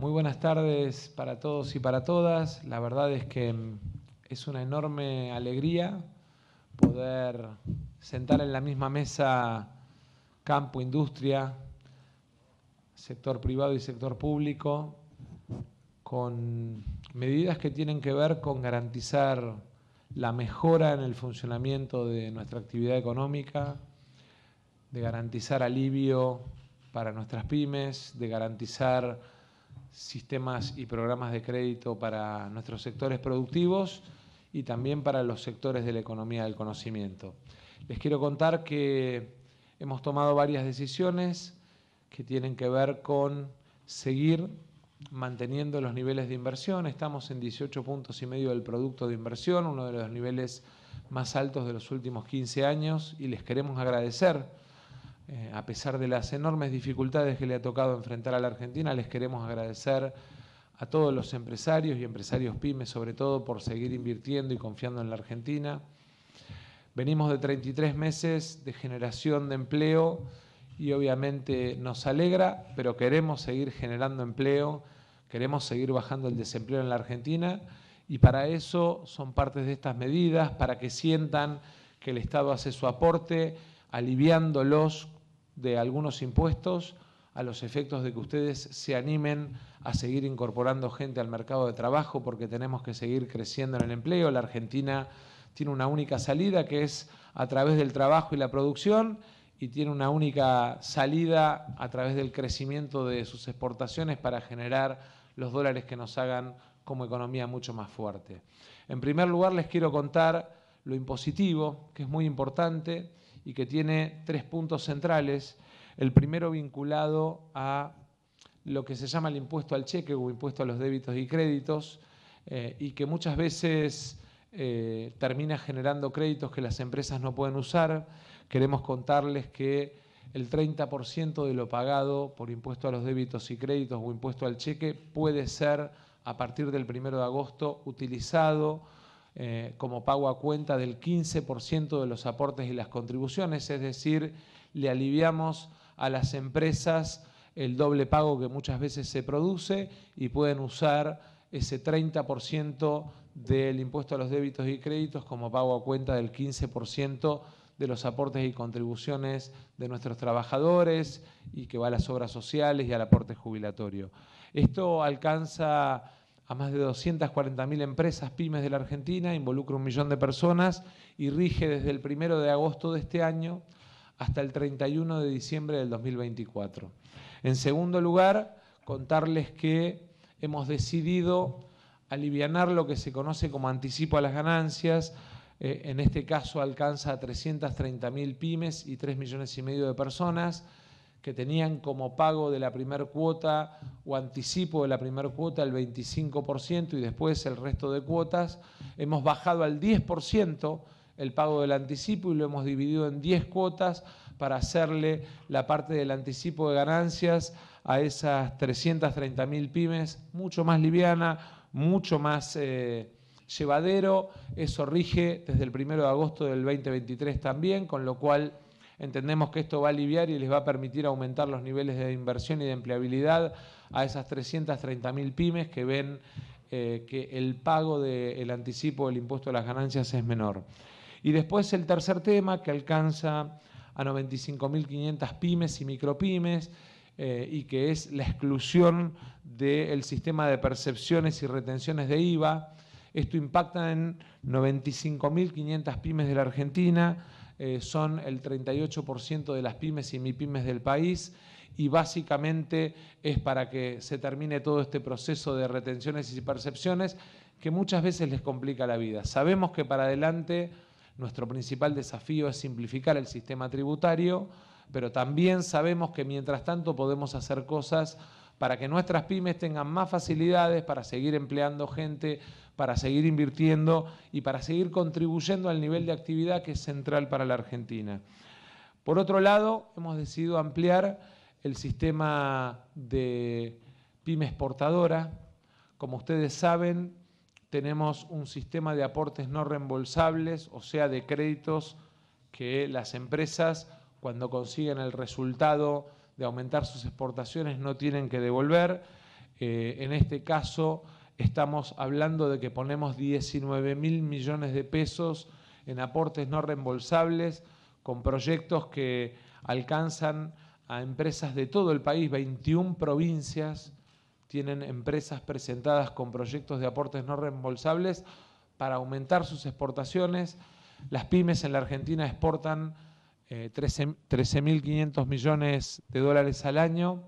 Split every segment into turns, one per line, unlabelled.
Muy buenas tardes para todos y para todas. La verdad es que mm, es una enorme alegría poder sentar en la misma mesa campo, industria, sector privado y sector público, con medidas que tienen que ver con garantizar la mejora en el funcionamiento de nuestra actividad económica, de garantizar alivio para nuestras pymes, de garantizar sistemas y programas de crédito para nuestros sectores productivos y también para los sectores de la economía del conocimiento. Les quiero contar que hemos tomado varias decisiones que tienen que ver con seguir manteniendo los niveles de inversión. Estamos en 18 puntos y medio del producto de inversión, uno de los niveles más altos de los últimos 15 años, y les queremos agradecer eh, a pesar de las enormes dificultades que le ha tocado enfrentar a la Argentina, les queremos agradecer a todos los empresarios y empresarios pymes, sobre todo, por seguir invirtiendo y confiando en la Argentina. Venimos de 33 meses de generación de empleo y obviamente nos alegra, pero queremos seguir generando empleo, queremos seguir bajando el desempleo en la Argentina y para eso son partes de estas medidas, para que sientan que el Estado hace su aporte, aliviándolos de algunos impuestos a los efectos de que ustedes se animen a seguir incorporando gente al mercado de trabajo porque tenemos que seguir creciendo en el empleo. La Argentina tiene una única salida que es a través del trabajo y la producción y tiene una única salida a través del crecimiento de sus exportaciones para generar los dólares que nos hagan como economía mucho más fuerte. En primer lugar, les quiero contar lo impositivo, que es muy importante y que tiene tres puntos centrales. El primero vinculado a lo que se llama el impuesto al cheque o impuesto a los débitos y créditos, eh, y que muchas veces eh, termina generando créditos que las empresas no pueden usar. Queremos contarles que el 30% de lo pagado por impuesto a los débitos y créditos o impuesto al cheque puede ser a partir del 1 de agosto utilizado eh, como pago a cuenta del 15% de los aportes y las contribuciones, es decir, le aliviamos a las empresas el doble pago que muchas veces se produce y pueden usar ese 30% del impuesto a los débitos y créditos como pago a cuenta del 15% de los aportes y contribuciones de nuestros trabajadores y que va a las obras sociales y al aporte jubilatorio. Esto alcanza a más de 240.000 empresas pymes de la Argentina, involucra un millón de personas y rige desde el 1 de agosto de este año hasta el 31 de diciembre del 2024. En segundo lugar, contarles que hemos decidido aliviar lo que se conoce como anticipo a las ganancias, eh, en este caso alcanza a 330.000 pymes y 3 millones y medio de personas, que tenían como pago de la primer cuota o anticipo de la primer cuota el 25% y después el resto de cuotas, hemos bajado al 10% el pago del anticipo y lo hemos dividido en 10 cuotas para hacerle la parte del anticipo de ganancias a esas 330.000 pymes, mucho más liviana, mucho más eh, llevadero. Eso rige desde el 1 de agosto del 2023 también, con lo cual Entendemos que esto va a aliviar y les va a permitir aumentar los niveles de inversión y de empleabilidad a esas 330.000 pymes que ven eh, que el pago del anticipo del impuesto a las ganancias es menor. Y después el tercer tema que alcanza a 95.500 pymes y micropymes eh, y que es la exclusión del sistema de percepciones y retenciones de IVA. Esto impacta en 95.500 pymes de la Argentina, eh, son el 38% de las pymes y mipymes del país y básicamente es para que se termine todo este proceso de retenciones y percepciones que muchas veces les complica la vida. Sabemos que para adelante nuestro principal desafío es simplificar el sistema tributario, pero también sabemos que mientras tanto podemos hacer cosas para que nuestras pymes tengan más facilidades para seguir empleando gente, para seguir invirtiendo y para seguir contribuyendo al nivel de actividad que es central para la Argentina. Por otro lado, hemos decidido ampliar el sistema de pyme exportadora. Como ustedes saben, tenemos un sistema de aportes no reembolsables, o sea, de créditos que las empresas, cuando consiguen el resultado de aumentar sus exportaciones no tienen que devolver. Eh, en este caso estamos hablando de que ponemos 19 mil millones de pesos en aportes no reembolsables con proyectos que alcanzan a empresas de todo el país, 21 provincias tienen empresas presentadas con proyectos de aportes no reembolsables para aumentar sus exportaciones. Las pymes en la Argentina exportan 13.500 eh, millones de dólares al año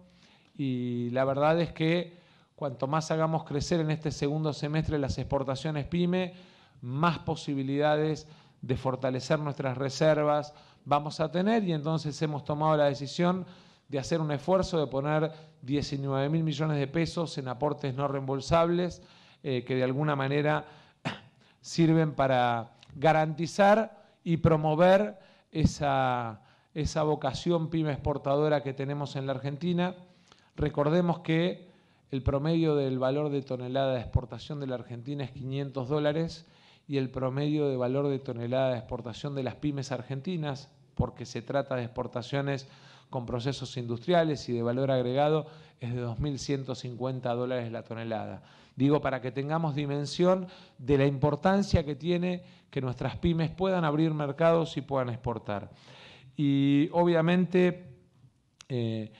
y la verdad es que cuanto más hagamos crecer en este segundo semestre las exportaciones pyme, más posibilidades de fortalecer nuestras reservas vamos a tener y entonces hemos tomado la decisión de hacer un esfuerzo de poner 19.000 millones de pesos en aportes no reembolsables eh, que de alguna manera sirven para garantizar y promover esa, vocación pyme exportadora que tenemos en la Argentina. Recordemos que el promedio del valor de tonelada de exportación de la Argentina es 500 dólares y el promedio de valor de tonelada de exportación de las pymes argentinas, porque se trata de exportaciones con procesos industriales y de valor agregado es de 2.150 dólares la tonelada. Digo, para que tengamos dimensión de la importancia que tiene que nuestras pymes puedan abrir mercados y puedan exportar. Y obviamente, eh,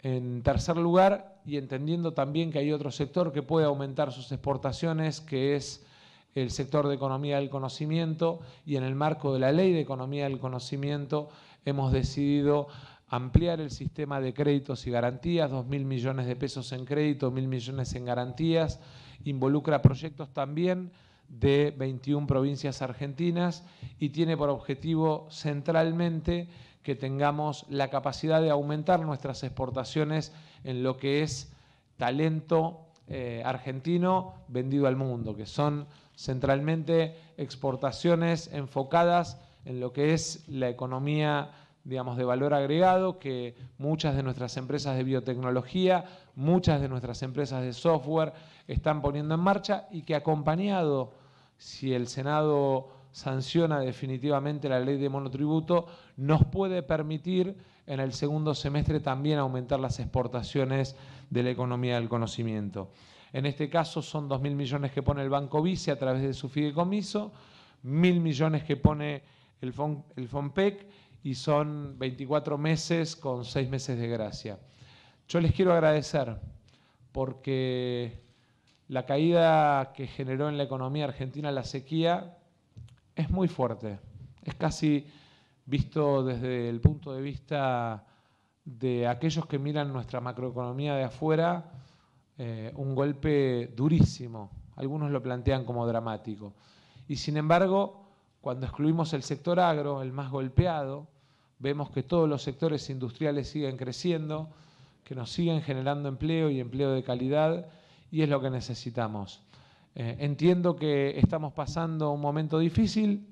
en tercer lugar, y entendiendo también que hay otro sector que puede aumentar sus exportaciones, que es el sector de economía del conocimiento, y en el marco de la ley de economía del conocimiento hemos decidido ampliar el sistema de créditos y garantías, 2.000 millones de pesos en crédito, 1.000 millones en garantías, involucra proyectos también de 21 provincias argentinas y tiene por objetivo centralmente que tengamos la capacidad de aumentar nuestras exportaciones en lo que es talento eh, argentino vendido al mundo, que son centralmente exportaciones enfocadas en lo que es la economía digamos, de valor agregado que muchas de nuestras empresas de biotecnología, muchas de nuestras empresas de software están poniendo en marcha y que acompañado, si el Senado sanciona definitivamente la ley de monotributo, nos puede permitir en el segundo semestre también aumentar las exportaciones de la economía del conocimiento. En este caso son 2.000 millones que pone el Banco Vice a través de su fideicomiso, 1.000 millones que pone el, FONPEC y son 24 meses con 6 meses de gracia. Yo les quiero agradecer porque la caída que generó en la economía argentina la sequía es muy fuerte. Es casi visto desde el punto de vista de aquellos que miran nuestra macroeconomía de afuera, eh, un golpe durísimo. Algunos lo plantean como dramático. Y sin embargo, cuando excluimos el sector agro, el más golpeado, vemos que todos los sectores industriales siguen creciendo, que nos siguen generando empleo y empleo de calidad, y es lo que necesitamos. Eh, entiendo que estamos pasando un momento difícil,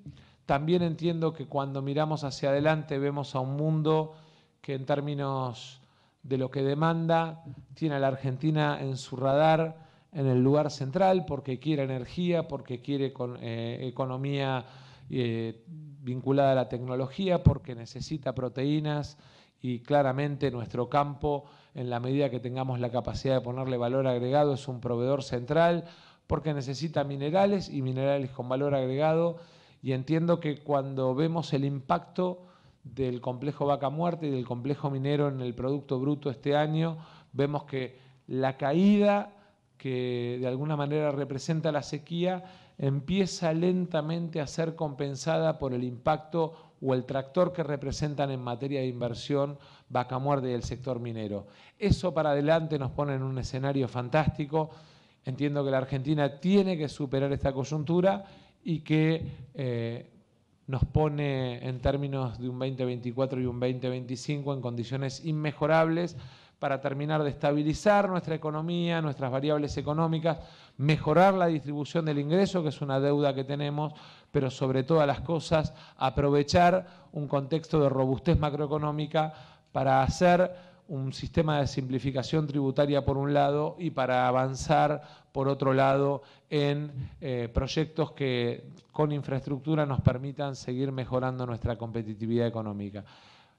también entiendo que cuando miramos hacia adelante vemos a un mundo que en términos de lo que demanda tiene a la Argentina en su radar en el lugar central porque quiere energía, porque quiere con, eh, economía eh, vinculada a la tecnología porque necesita proteínas y claramente nuestro campo, en la medida que tengamos la capacidad de ponerle valor agregado, es un proveedor central porque necesita minerales y minerales con valor agregado y entiendo que cuando vemos el impacto del complejo vaca muerte y del complejo minero en el Producto Bruto este año, vemos que la caída que de alguna manera representa la sequía empieza lentamente a ser compensada por el impacto o el tractor que representan en materia de inversión Vaca Muerte y el sector minero. Eso para adelante nos pone en un escenario fantástico. Entiendo que la Argentina tiene que superar esta coyuntura y que eh, nos pone en términos de un 2024 y un 2025 en condiciones inmejorables para terminar de estabilizar nuestra economía, nuestras variables económicas, mejorar la distribución del ingreso, que es una deuda que tenemos, pero sobre todas las cosas, aprovechar un contexto de robustez macroeconómica para hacer un sistema de simplificación tributaria por un lado y para avanzar por otro lado en eh, proyectos que con infraestructura nos permitan seguir mejorando nuestra competitividad económica.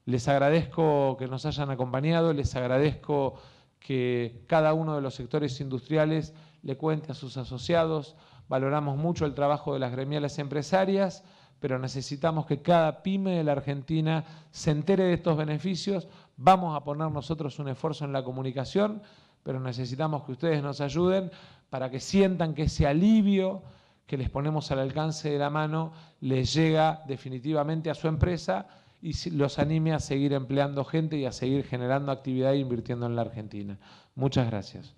Les agradezco que nos hayan acompañado, les agradezco que cada uno de los sectores industriales le cuente a sus asociados. Valoramos mucho el trabajo de las gremiales empresarias, pero necesitamos que cada pyme de la Argentina se entere de estos beneficios. Vamos a poner nosotros un esfuerzo en la comunicación, pero necesitamos que ustedes nos ayuden para que sientan que ese alivio que les ponemos al alcance de la mano les llega definitivamente a su empresa y los anime a seguir empleando gente y a seguir generando actividad e invirtiendo en la Argentina. Muchas gracias.